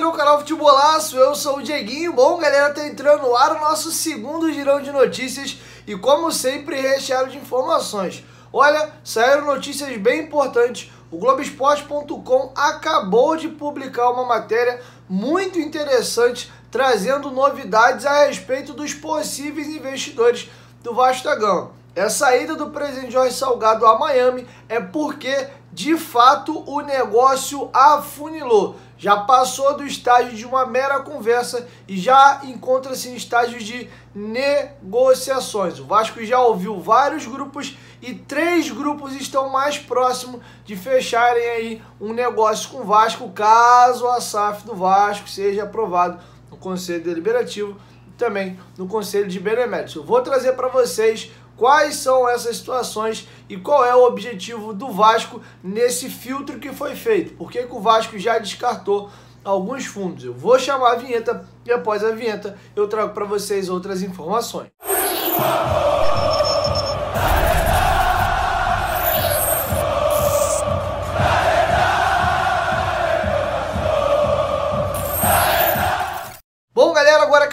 bem-vindo ao canal Futebolaço, eu sou o Dieguinho. Bom, galera, tá entrando no ar o nosso segundo girão de notícias e, como sempre, recheado de informações. Olha, saíram notícias bem importantes. O Globoesporte.com acabou de publicar uma matéria muito interessante trazendo novidades a respeito dos possíveis investidores do Vasco da Gama. E é a saída do presidente Jorge Salgado a Miami é porque, de fato, o negócio afunilou. Já passou do estágio de uma mera conversa e já encontra-se em estágio de negociações. O Vasco já ouviu vários grupos e três grupos estão mais próximos de fecharem aí um negócio com o Vasco, caso a SAF do Vasco seja aprovado no Conselho Deliberativo e também no Conselho de Beneméritos. Eu vou trazer para vocês quais são essas situações e qual é o objetivo do Vasco nesse filtro que foi feito. Por que, que o Vasco já descartou alguns fundos? Eu vou chamar a vinheta e após a vinheta eu trago para vocês outras informações.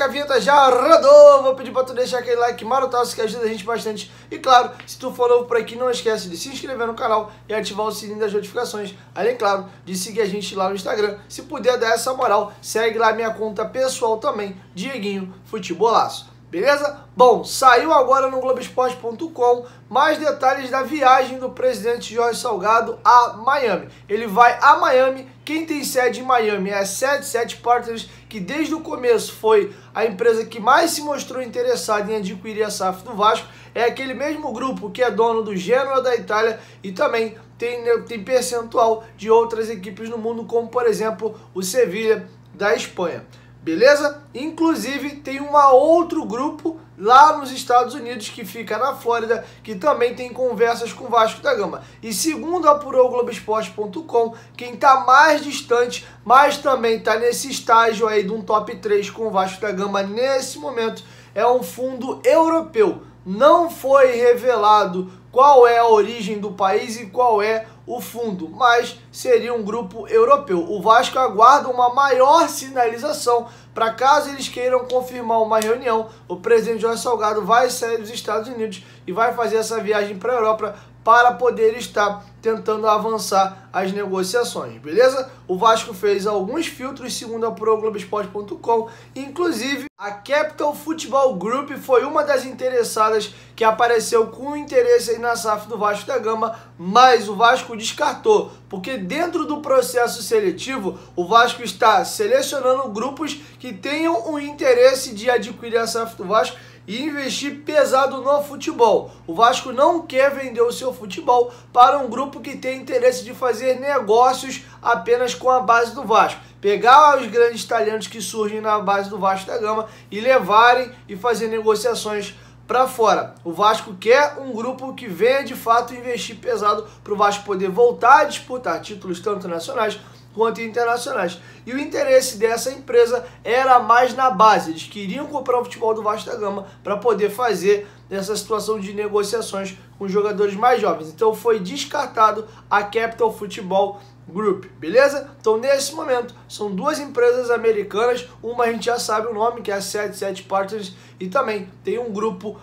vinheta já rodou. Vou pedir pra tu deixar aquele like marotaço que ajuda a gente bastante. E claro, se tu for novo por aqui, não esquece de se inscrever no canal e ativar o sininho das notificações. Além, claro, de seguir a gente lá no Instagram. Se puder dar essa moral, segue lá minha conta pessoal também, Dieguinho Futebolaço. Beleza? Bom, saiu agora no Globoesporte.com mais detalhes da viagem do presidente Jorge Salgado a Miami. Ele vai a Miami, quem tem sede em Miami é a 77 Partners, que desde o começo foi a empresa que mais se mostrou interessada em adquirir a SAF do Vasco. É aquele mesmo grupo que é dono do Genoa da Itália e também tem, né, tem percentual de outras equipes no mundo, como por exemplo o Sevilha da Espanha. Beleza? Inclusive tem um outro grupo lá nos Estados Unidos que fica na Flórida, que também tem conversas com o Vasco da Gama. E segundo apurou o Globoesporte.com, quem está mais distante, mas também está nesse estágio aí de um top 3 com o Vasco da Gama nesse momento, é um fundo europeu. Não foi revelado qual é a origem do país e qual é o fundo, mas seria um grupo europeu. O Vasco aguarda uma maior sinalização para caso eles queiram confirmar uma reunião. O presidente Jorge Salgado vai sair dos Estados Unidos e vai fazer essa viagem para a Europa para poder estar tentando avançar as negociações, beleza? O Vasco fez alguns filtros, segundo a ProGloboesporte.com, inclusive a Capital Football Group foi uma das interessadas que apareceu com interesse na SAF do Vasco da Gama, mas o Vasco descartou, porque dentro do processo seletivo, o Vasco está selecionando grupos que tenham o interesse de adquirir a SAF do Vasco e investir pesado no futebol. O Vasco não quer vender o seu futebol para um grupo que tem interesse de fazer negócios apenas com a base do Vasco. Pegar os grandes talentos que surgem na base do Vasco da Gama e levarem e fazer negociações para fora. O Vasco quer um grupo que venha de fato investir pesado para o Vasco poder voltar a disputar títulos tanto nacionais quanto internacionais. E o interesse dessa empresa era mais na base. Eles queriam comprar o futebol do Vasco da Gama para poder fazer essa situação de negociações com jogadores mais jovens. Então foi descartado a Capital Futebol Group, beleza? Então, nesse momento, são duas empresas americanas, uma a gente já sabe o nome, que é a 77 Partners, e também tem um grupo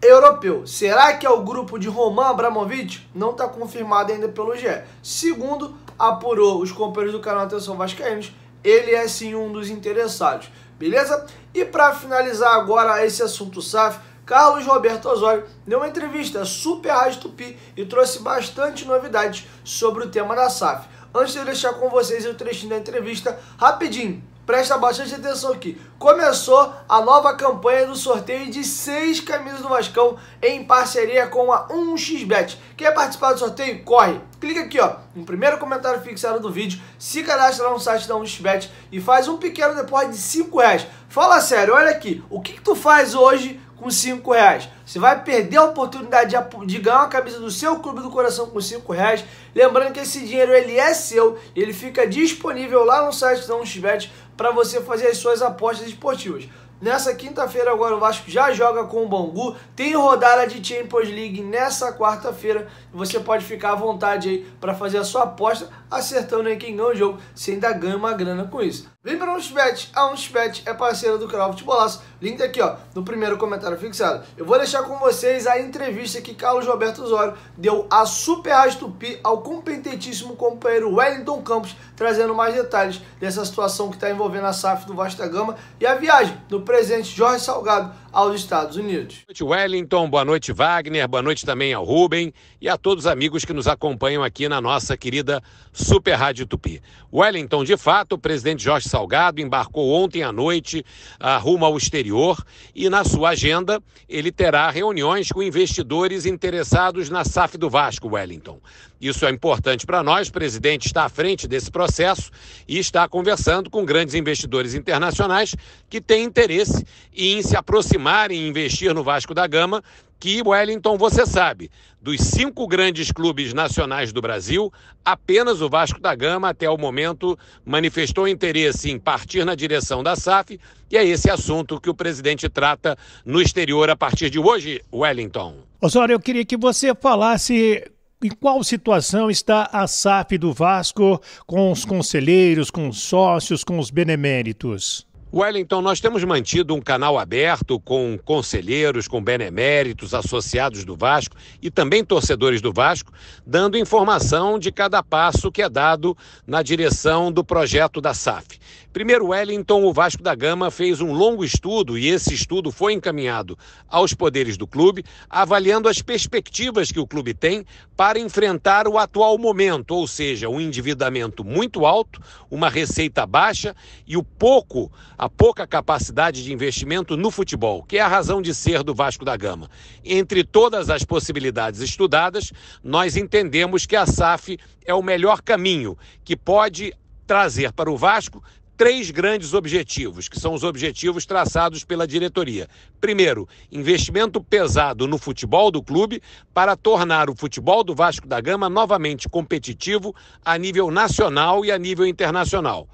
europeu. Será que é o grupo de Roman Abramovich? Não está confirmado ainda pelo GE. Segundo, apurou os companheiros do canal Atenção Vascaínos, ele é sim um dos interessados, beleza? E para finalizar agora esse assunto SAF, Carlos Roberto Osório deu uma entrevista Super Rádio Tupi e trouxe bastante novidades sobre o tema da SAF. Antes de eu deixar com vocês o trechinho da entrevista, rapidinho, presta bastante atenção aqui. Começou a nova campanha do sorteio de seis camisas do Vascão em parceria com a 1xBet. Quer participar do sorteio? Corre! Clica aqui ó, no primeiro comentário fixado do vídeo, se cadastra lá no site da 1xBet e faz um pequeno depósito de 5 reais. Fala sério, olha aqui, o que, que tu faz hoje com 5 reais? Você vai perder a oportunidade de, de ganhar uma camisa do seu clube do coração com 5 reais. Lembrando que esse dinheiro ele é seu, ele fica disponível lá no site da 1xBet para você fazer as suas apostas esportivas. Nessa quinta-feira, agora o Vasco já joga com o Bangu. Tem rodada de Champions League nessa quarta-feira. Você pode ficar à vontade aí para fazer a sua aposta, acertando aí quem ganha o jogo. Você ainda ganha uma grana com isso. Vem para um Xbet, a Unxbet é parceira do canal Futebolaço, link tá aqui ó, no primeiro comentário fixado. Eu vou deixar com vocês a entrevista que Carlos Roberto Osório deu a Super Rádio Tupi ao competentíssimo companheiro Wellington Campos, trazendo mais detalhes dessa situação que está envolvendo a SAF do Vasta Gama e a viagem do presidente Jorge Salgado aos Estados Unidos. Boa noite, Wellington. Boa noite, Wagner. Boa noite também ao Rubem e a todos os amigos que nos acompanham aqui na nossa querida Super Rádio Tupi. Wellington, de fato, o presidente Jorge Salgado embarcou ontem à noite ah, rumo ao exterior e na sua agenda ele terá reuniões com investidores interessados na SAF do Vasco, Wellington. Isso é importante para nós. O presidente está à frente desse processo e está conversando com grandes investidores internacionais que têm interesse em se aproximar e investir no Vasco da Gama, que Wellington, você sabe, dos cinco grandes clubes nacionais do Brasil, apenas o Vasco da Gama, até o momento, manifestou interesse em partir na direção da SAF, e é esse assunto que o presidente trata no exterior a partir de hoje, Wellington. Osório, eu queria que você falasse em qual situação está a SAF do Vasco com os conselheiros, com os sócios, com os beneméritos? Wellington, nós temos mantido um canal aberto com conselheiros, com beneméritos, associados do Vasco e também torcedores do Vasco, dando informação de cada passo que é dado na direção do projeto da SAF. Primeiro, Wellington, o Vasco da Gama fez um longo estudo e esse estudo foi encaminhado aos poderes do clube, avaliando as perspectivas que o clube tem para enfrentar o atual momento, ou seja, um endividamento muito alto, uma receita baixa e o pouco, a pouca capacidade de investimento no futebol, que é a razão de ser do Vasco da Gama. Entre todas as possibilidades estudadas, nós entendemos que a SAF é o melhor caminho que pode trazer para o Vasco três grandes objetivos, que são os objetivos traçados pela diretoria. Primeiro, investimento pesado no futebol do clube para tornar o futebol do Vasco da Gama novamente competitivo a nível nacional e a nível internacional.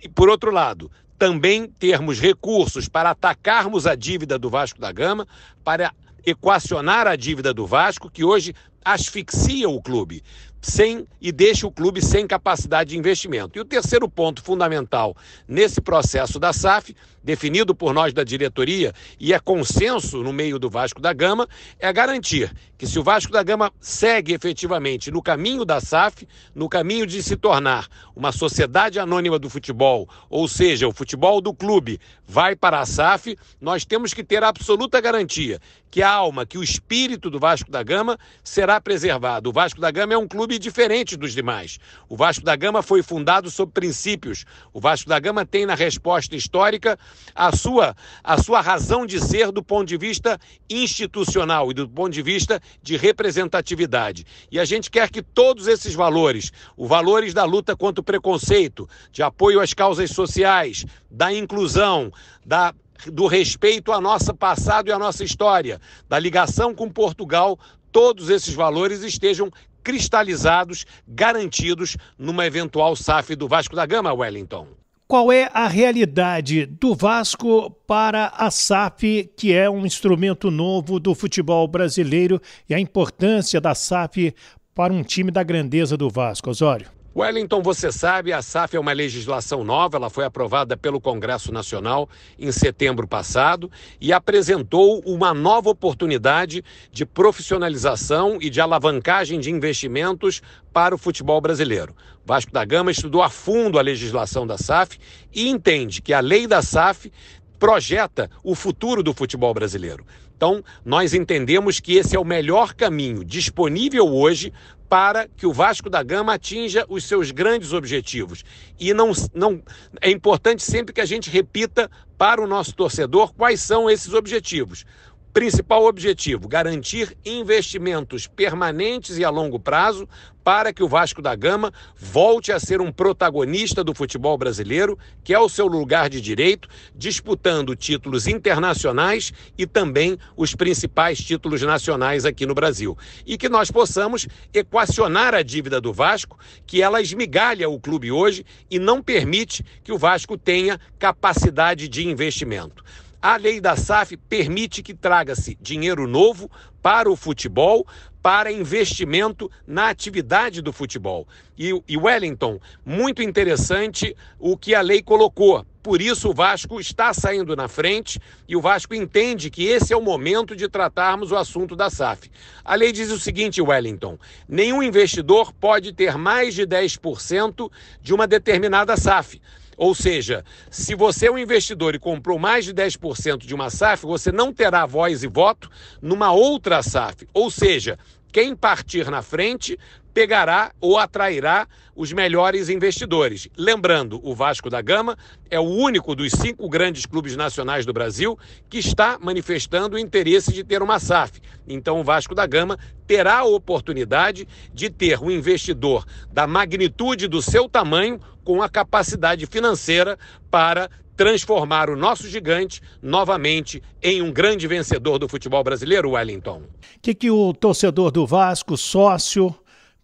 E por outro lado, também termos recursos para atacarmos a dívida do Vasco da Gama, para equacionar a dívida do Vasco, que hoje asfixia o clube sem e deixa o clube sem capacidade de investimento. E o terceiro ponto fundamental nesse processo da SAF, definido por nós da diretoria e é consenso no meio do Vasco da Gama, é garantir que se o Vasco da Gama segue efetivamente no caminho da SAF, no caminho de se tornar uma sociedade anônima do futebol, ou seja, o futebol do clube vai para a SAF, nós temos que ter a absoluta garantia que a alma, que o espírito do Vasco da Gama será preservado. O Vasco da Gama é um clube diferente dos demais. O Vasco da Gama foi fundado sob princípios. O Vasco da Gama tem na resposta histórica a sua, a sua razão de ser do ponto de vista institucional e do ponto de vista de representatividade. E a gente quer que todos esses valores, os valores da luta contra o preconceito, de apoio às causas sociais, da inclusão, da do respeito ao nosso passado e à nossa história, da ligação com Portugal, todos esses valores estejam cristalizados, garantidos numa eventual SAF do Vasco da Gama, Wellington. Qual é a realidade do Vasco para a SAF, que é um instrumento novo do futebol brasileiro, e a importância da SAF para um time da grandeza do Vasco, Osório? Wellington, você sabe, a SAF é uma legislação nova, ela foi aprovada pelo Congresso Nacional em setembro passado e apresentou uma nova oportunidade de profissionalização e de alavancagem de investimentos para o futebol brasileiro. Vasco da Gama estudou a fundo a legislação da SAF e entende que a lei da SAF projeta o futuro do futebol brasileiro. Então, nós entendemos que esse é o melhor caminho disponível hoje para que o Vasco da Gama atinja os seus grandes objetivos. E não, não é importante sempre que a gente repita para o nosso torcedor quais são esses objetivos. Principal objetivo: garantir investimentos permanentes e a longo prazo para que o Vasco da Gama volte a ser um protagonista do futebol brasileiro, que é o seu lugar de direito, disputando títulos internacionais e também os principais títulos nacionais aqui no Brasil. E que nós possamos equacionar a dívida do Vasco, que ela esmigalha o clube hoje e não permite que o Vasco tenha capacidade de investimento. A lei da SAF permite que traga-se dinheiro novo para o futebol, para investimento na atividade do futebol. E, e Wellington, muito interessante o que a lei colocou. Por isso o Vasco está saindo na frente e o Vasco entende que esse é o momento de tratarmos o assunto da SAF. A lei diz o seguinte, Wellington: nenhum investidor pode ter mais de 10% de uma determinada SAF. Ou seja, se você é um investidor e comprou mais de 10% de uma SAF, você não terá voz e voto numa outra SAF. Ou seja, quem partir na frente pegará ou atrairá os melhores investidores. Lembrando, o Vasco da Gama é o único dos cinco grandes clubes nacionais do Brasil que está manifestando o interesse de ter uma SAF. Então, o Vasco da Gama terá a oportunidade de ter um investidor da magnitude do seu tamanho com a capacidade financeira para transformar o nosso gigante novamente em um grande vencedor do futebol brasileiro, Wellington. O que, que o torcedor do Vasco, sócio,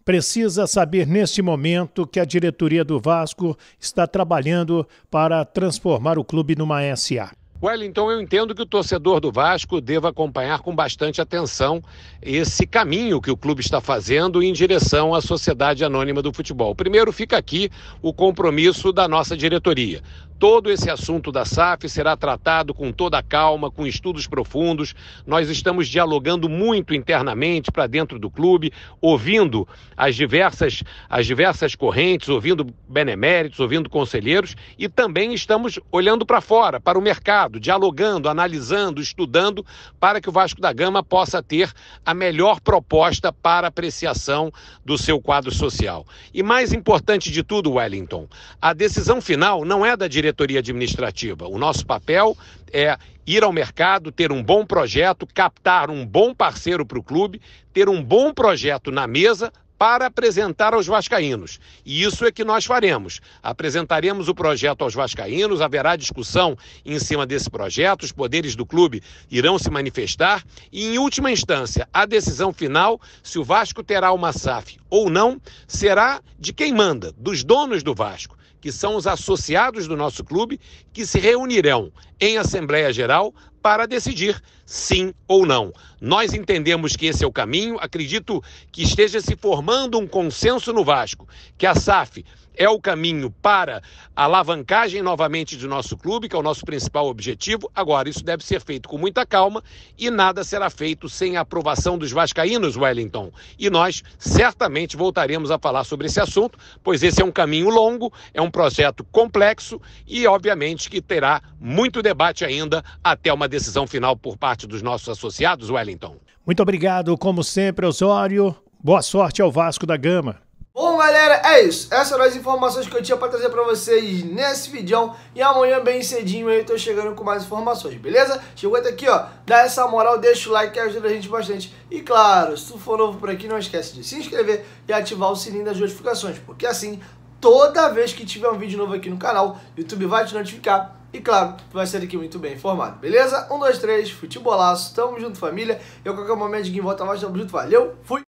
precisa saber neste momento que a diretoria do Vasco está trabalhando para transformar o clube numa SA? Wellington, então eu entendo que o torcedor do Vasco deva acompanhar com bastante atenção esse caminho que o clube está fazendo em direção à Sociedade Anônima do Futebol. Primeiro, fica aqui o compromisso da nossa diretoria. Todo esse assunto da SAF será tratado com toda a calma, com estudos profundos. Nós estamos dialogando muito internamente para dentro do clube, ouvindo as diversas, as diversas correntes, ouvindo beneméritos, ouvindo conselheiros e também estamos olhando para fora, para o mercado dialogando, analisando, estudando, para que o Vasco da Gama possa ter a melhor proposta para apreciação do seu quadro social. E mais importante de tudo, Wellington, a decisão final não é da diretoria administrativa. O nosso papel é ir ao mercado, ter um bom projeto, captar um bom parceiro para o clube, ter um bom projeto na mesa para apresentar aos vascaínos. E isso é que nós faremos. Apresentaremos o projeto aos vascaínos, haverá discussão em cima desse projeto, os poderes do clube irão se manifestar e em última instância, a decisão final se o Vasco terá uma SAF ou não será de quem manda, dos donos do Vasco que são os associados do nosso clube, que se reunirão em Assembleia Geral para decidir sim ou não. Nós entendemos que esse é o caminho, acredito que esteja se formando um consenso no Vasco, que a SAF é o caminho para a alavancagem novamente de nosso clube, que é o nosso principal objetivo. Agora, isso deve ser feito com muita calma e nada será feito sem a aprovação dos vascaínos, Wellington. E nós certamente voltaremos a falar sobre esse assunto, pois esse é um caminho longo, é um projeto complexo e, obviamente, que terá muito debate ainda até uma decisão final por parte dos nossos associados, Wellington. Muito obrigado, como sempre, Osório. Boa sorte ao Vasco da Gama. Bom, galera, é isso. Essas eram as informações que eu tinha pra trazer pra vocês nesse vídeo. E amanhã, bem cedinho, eu tô chegando com mais informações, beleza? Chegou até aqui, ó. Dá essa moral, deixa o like que ajuda a gente bastante. E claro, se tu for novo por aqui, não esquece de se inscrever e ativar o sininho das notificações. Porque assim, toda vez que tiver um vídeo novo aqui no canal, o YouTube vai te notificar. E claro, tu vai ser aqui muito bem informado, beleza? Um, dois, três, futebolaço, tamo junto família. Eu qualquer momento de quem volta mais, tamo junto, valeu, fui!